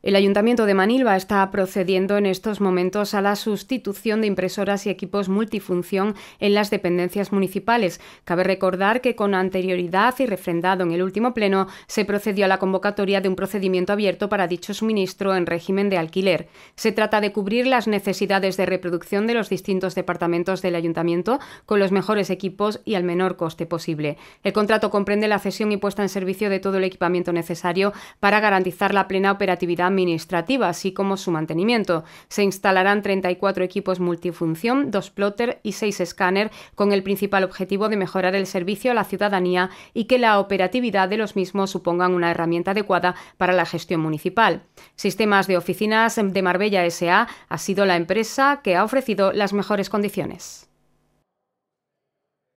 El Ayuntamiento de Manilva está procediendo en estos momentos a la sustitución de impresoras y equipos multifunción en las dependencias municipales. Cabe recordar que con anterioridad y refrendado en el último pleno se procedió a la convocatoria de un procedimiento abierto para dicho suministro en régimen de alquiler. Se trata de cubrir las necesidades de reproducción de los distintos departamentos del Ayuntamiento con los mejores equipos y al menor coste posible. El contrato comprende la cesión y puesta en servicio de todo el equipamiento necesario para garantizar la plena operatividad administrativa, así como su mantenimiento. Se instalarán 34 equipos multifunción, dos plotter y seis escáner, con el principal objetivo de mejorar el servicio a la ciudadanía y que la operatividad de los mismos supongan una herramienta adecuada para la gestión municipal. Sistemas de oficinas de Marbella SA ha sido la empresa que ha ofrecido las mejores condiciones.